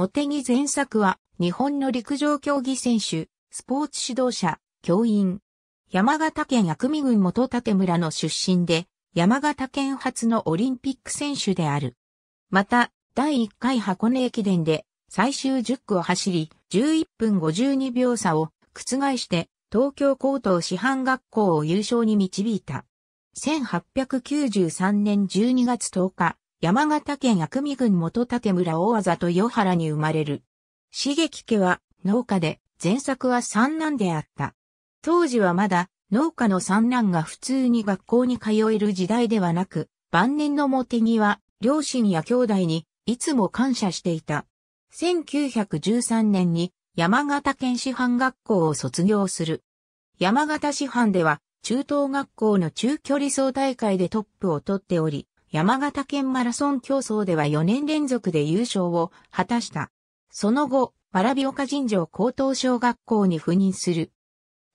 茂木前作は、日本の陸上競技選手、スポーツ指導者、教員。山形県薬味郡元立村の出身で、山形県初のオリンピック選手である。また、第1回箱根駅伝で、最終10区を走り、11分52秒差を覆して、東京高等師範学校を優勝に導いた。1893年12月10日、山形県薬味郡元竹村大技と与原に生まれる。茂木家は農家で、前作は三男であった。当時はまだ農家の三男が普通に学校に通える時代ではなく、晩年の茂木は両親や兄弟にいつも感謝していた。1913年に山形県師範学校を卒業する。山形師範では中等学校の中距離走大会でトップを取っており、山形県マラソン競争では4年連続で優勝を果たした。その後、わらび岡神城高等小学校に赴任する。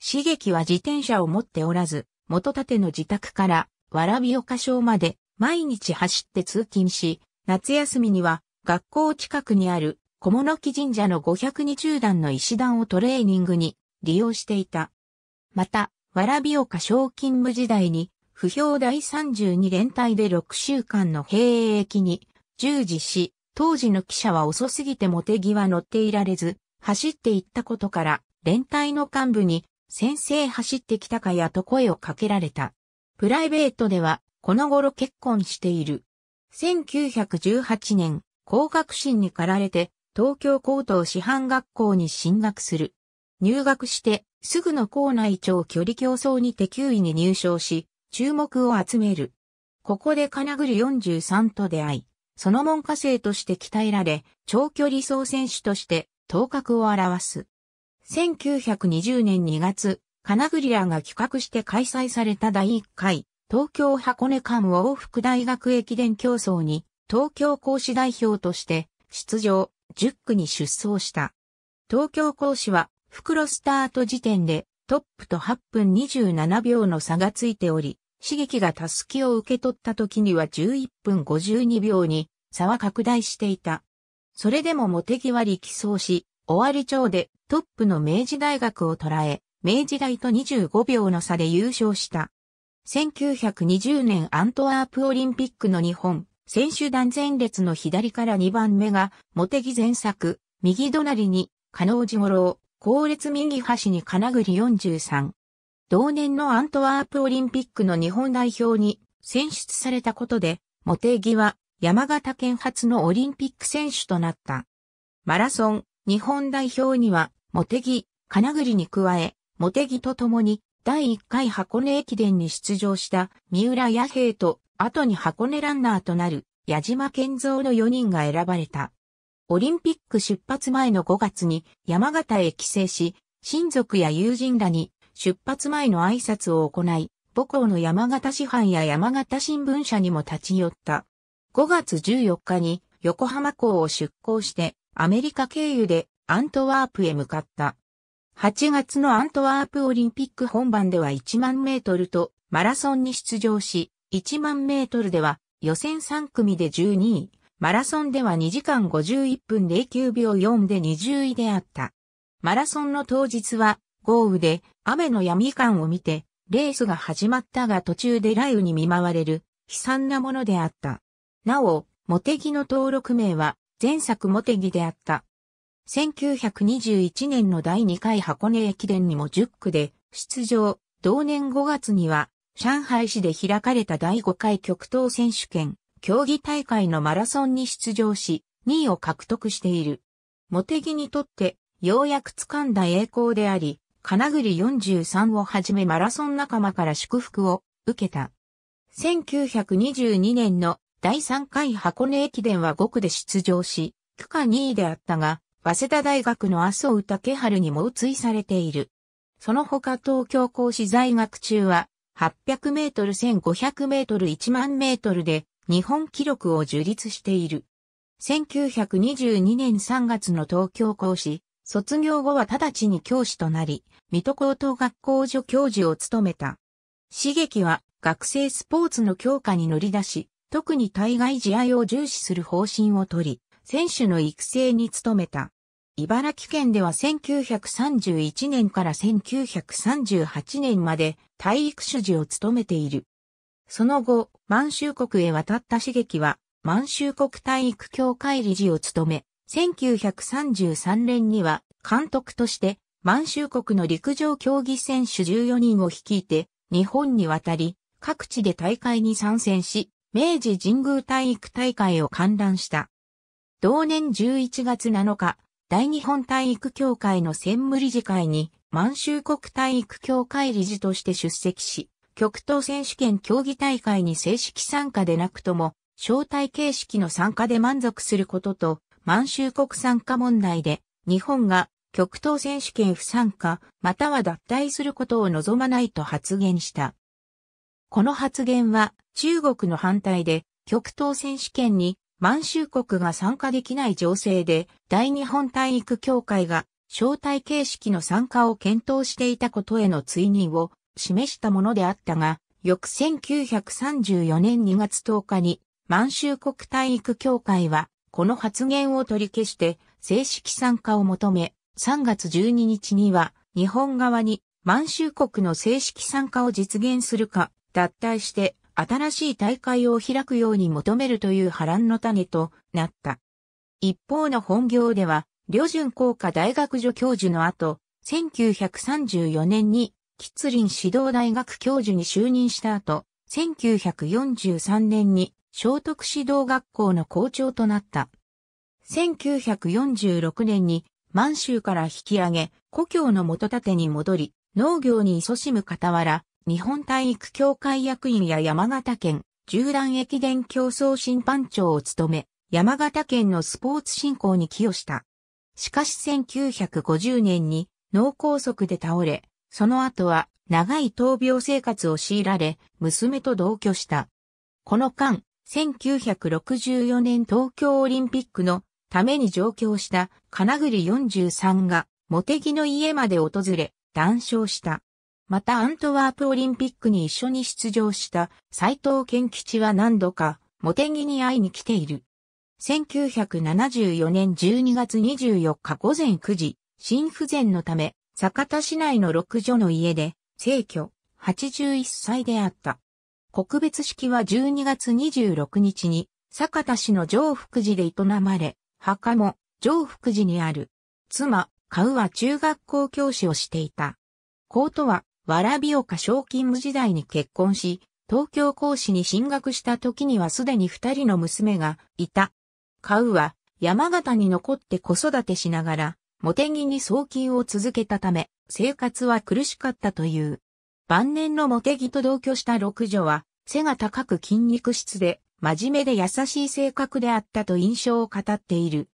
刺激は自転車を持っておらず、元立の自宅からわらび岡小まで毎日走って通勤し、夏休みには学校近くにある小物木神社の520段の石段をトレーニングに利用していた。また、わらび岡賞勤務時代に不評第32連隊で6週間の兵役に従事し、当時の記者は遅すぎて茂木は乗っていられず、走っていったことから、連隊の幹部に、先生走ってきたかやと声をかけられた。プライベートでは、この頃結婚している。1918年、工学心に駆られて、東京高等師範学校に進学する。入学して、すぐの校内長距離競争にて球位に入賞し、注目を集める。ここで金栗43と出会い、その門下生として鍛えられ、長距離走選手として頭角を表す。1920年2月、金栗らが企画して開催された第1回、東京箱根間往復大学駅伝競争に、東京講師代表として出場、10区に出走した。東京講師は、袋スタート時点でトップと8分27秒の差がついており、刺激がたすきを受け取った時には11分52秒に差は拡大していた。それでも茂木は力走し、尾張町でトップの明治大学を捉え、明治大と25秒の差で優勝した。1920年アントワープオリンピックの日本、選手団前列の左から2番目が、茂木前作、右隣に、加納ゴ五郎、後列右端に金栗43。同年のアントワープオリンピックの日本代表に選出されたことで、茂木は山形県初のオリンピック選手となった。マラソン日本代表には茂木、金栗に加え、茂木と共に第1回箱根駅伝に出場した三浦野平と後に箱根ランナーとなる矢島健三の4人が選ばれた。オリンピック出発前の5月に山形へ帰省し、親族や友人らに出発前の挨拶を行い、母校の山形市販や山形新聞社にも立ち寄った。5月14日に横浜港を出港してアメリカ経由でアントワープへ向かった。8月のアントワープオリンピック本番では1万メートルとマラソンに出場し、1万メートルでは予選3組で12位、マラソンでは2時間51分09秒4で20位であった。マラソンの当日は豪雨で雨の闇感を見て、レースが始まったが途中で雷雨に見舞われる悲惨なものであった。なお、モテギの登録名は前作モテギであった。1921年の第2回箱根駅伝にも10区で出場、同年5月には上海市で開かれた第5回極東選手権競技大会のマラソンに出場し、2位を獲得している。モテギにとってようやく掴んだ栄光であり、金栗43をはじめマラソン仲間から祝福を受けた。1922年の第3回箱根駅伝は5区で出場し、区間2位であったが、早稲田大学の麻生武春に猛追されている。その他東京講師在学中は、800メートル、1500メートル、1万メートルで日本記録を樹立している。1922年3月の東京講師、卒業後は直ちに教師となり、水戸高等学校助教授を務めた。刺激は学生スポーツの強化に乗り出し、特に対外試合を重視する方針をとり、選手の育成に努めた。茨城県では1931年から1938年まで体育主事を務めている。その後、満州国へ渡った刺激は、満州国体育協会理事を務め、1933年には監督として満州国の陸上競技選手14人を率いて日本に渡り各地で大会に参戦し明治神宮体育大会を観覧した。同年11月7日大日本体育協会の専務理事会に満州国体育協会理事として出席し極東選手権競技大会に正式参加でなくとも招待形式の参加で満足することと満州国参加問題で、日本が極東選手権不参加、または脱退することを望まないと発言した。この発言は中国の反対で、極東選手権に満州国が参加できない情勢で、大日本体育協会が招待形式の参加を検討していたことへの追認を示したものであったが、翌1934年2月10日に満州国体育協会はこの発言を取り消して正式参加を求め、3月12日には日本側に満州国の正式参加を実現するか、脱退して新しい大会を開くように求めるという波乱の種となった。一方の本業では、両順工科大学助教授の後、1934年に吉林指導大学教授に就任した後、1943年に聖徳指導学校の校長となった。1946年に満州から引き上げ、故郷の元盾に戻り、農業に勤しむ傍ら、日本体育協会役員や山形県、縦断駅伝競争審判長を務め、山形県のスポーツ振興に寄与した。しかし1950年に脳梗塞で倒れ、その後は長い闘病生活を強いられ、娘と同居した。この間、1964年東京オリンピックのために上京した金栗43が茂木の家まで訪れ談笑した。またアントワープオリンピックに一緒に出場した斎藤健吉は何度か茂木に会いに来ている。1974年12月24日午前9時、心不全のため、酒田市内の六女の家で、生居81歳であった。告別式は12月26日に、坂田市の上福寺で営まれ、墓も上福寺にある。妻、カウは中学校教師をしていた。コートは、わらび岡賞金務時代に結婚し、東京講師に進学した時にはすでに二人の娘がいた。カウは山形に残って子育てしながら、茂木に送金を続けたため、生活は苦しかったという。晩年のモテギと同居した六女は、背が高く筋肉質で、真面目で優しい性格であったと印象を語っている。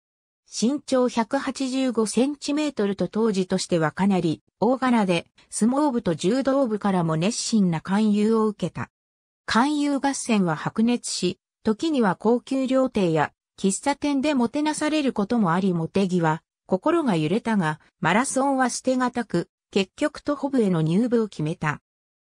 身長185センチメートルと当時としてはかなり大柄で、相撲部と柔道部からも熱心な勧誘を受けた。勧誘合戦は白熱し、時には高級料亭や喫茶店でもてなされることもありモテギは、心が揺れたが、マラソンは捨てがたく、結局徒歩部への入部を決めた。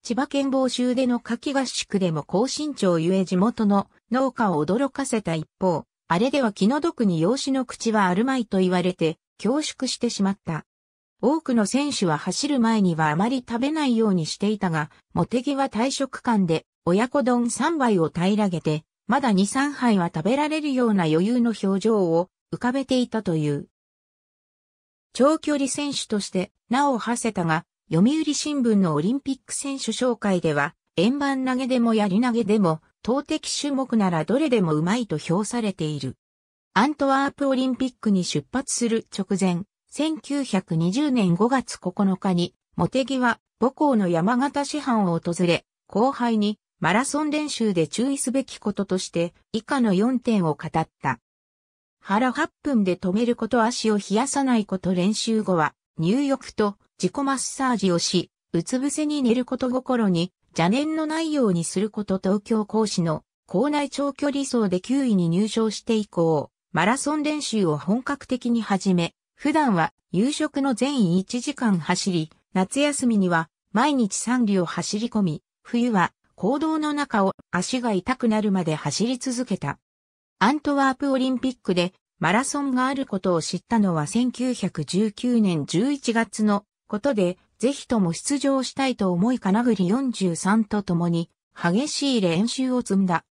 千葉県房州での夏季合宿でも高身長ゆえ地元の農家を驚かせた一方、あれでは気の毒に養子の口はあるまいと言われて恐縮してしまった。多くの選手は走る前にはあまり食べないようにしていたが、茂木は退職間で親子丼3杯を平らげて、まだ2、3杯は食べられるような余裕の表情を浮かべていたという。長距離選手として名を馳せたが、読売新聞のオリンピック選手紹介では、円盤投げでもやり投げでも、投擲種目ならどれでもうまいと評されている。アントワープオリンピックに出発する直前、1920年5月9日に、茂木は母校の山形市販を訪れ、後輩にマラソン練習で注意すべきこととして以下の4点を語った。腹8分で止めること足を冷やさないこと練習後は、入浴と自己マッサージをし、うつ伏せに寝ること心に、邪念のないようにすること東京講師の校内長距離走で9位に入賞して以降、マラソン練習を本格的に始め、普段は夕食の全員1時間走り、夏休みには毎日3里を走り込み、冬は行動の中を足が痛くなるまで走り続けた。アントワープオリンピックでマラソンがあることを知ったのは1919年11月のことで、ぜひとも出場したいと思い金栗43と共に激しい練習を積んだ。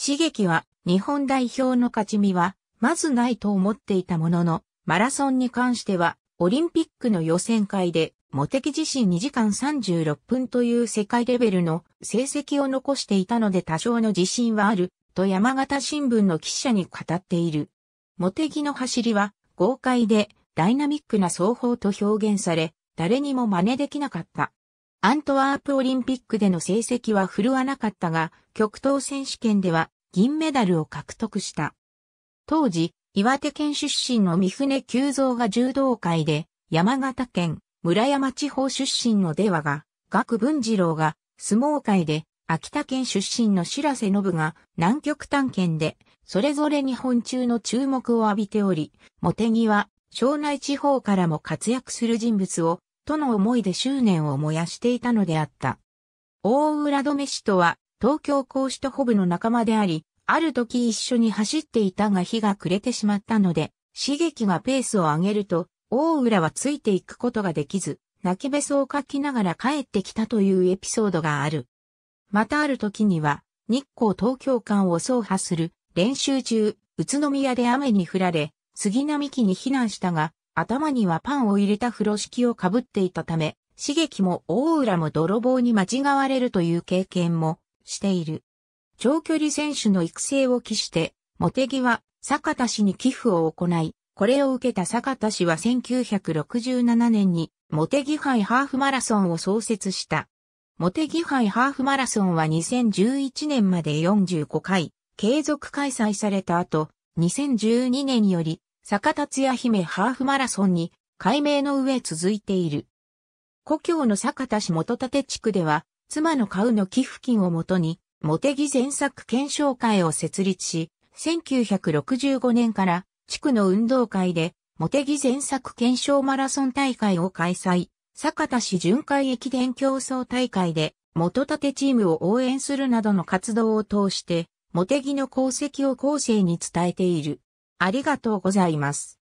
刺激は日本代表の勝ち見はまずないと思っていたものの、マラソンに関してはオリンピックの予選会でモテキ自身2時間36分という世界レベルの成績を残していたので多少の自信はあると山形新聞の記者に語っている。茂木の走りは豪快でダイナミックな奏法と表現され、誰にも真似できなかった。アントワープオリンピックでの成績は振るわなかったが、極東選手権では銀メダルを獲得した。当時、岩手県出身の三船久蔵が柔道界で、山形県村山地方出身の出羽が、学文次郎が相撲界で秋田県出身の白瀬信が南極探検で、それぞれ日本中の注目を浴びており、茂木は庄内地方からも活躍する人物を、との思いで執念を燃やしていたのであった。大浦留氏とは、東京公使とホブの仲間であり、ある時一緒に走っていたが日が暮れてしまったので、刺激がペースを上げると、大浦はついていくことができず、泣きべそをかきながら帰ってきたというエピソードがある。またある時には、日光東京間を走破する練習中、宇都宮で雨に降られ、杉並木に避難したが、頭にはパンを入れた風呂敷をかぶっていたため、刺激も大浦も泥棒に間違われるという経験もしている。長距離選手の育成を期して、茂木は坂田氏に寄付を行い、これを受けた坂田氏は1967年に茂木杯ハーフマラソンを創設した。モテギ杯ハーフマラソンは2011年まで45回継続開催された後、2012年より坂達也姫ハーフマラソンに改名の上続いている。故郷の坂田市元立地区では、妻の買うの寄付金をもとに、茂木前作検証会を設立し、1965年から地区の運動会で、茂木前作検証マラソン大会を開催。坂田市巡回駅伝競争大会で、元立チームを応援するなどの活動を通して、茂木の功績を後世に伝えている。ありがとうございます。